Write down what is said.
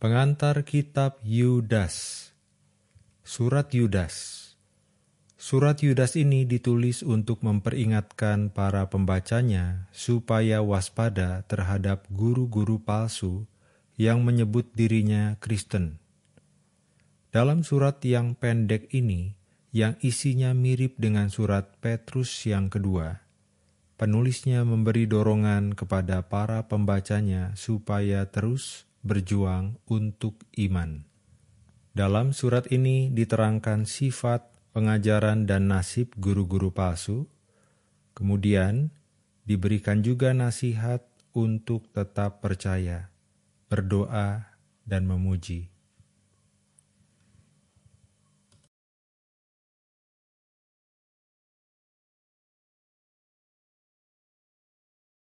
Pengantar Kitab Yudas Surat Yudas Surat Yudas ini ditulis untuk memperingatkan para pembacanya supaya waspada terhadap guru-guru palsu yang menyebut dirinya Kristen. Dalam surat yang pendek ini, yang isinya mirip dengan surat Petrus yang kedua, penulisnya memberi dorongan kepada para pembacanya supaya terus berjuang untuk iman. Dalam surat ini diterangkan sifat, pengajaran, dan nasib guru-guru palsu. Kemudian diberikan juga nasihat untuk tetap percaya, berdoa, dan memuji.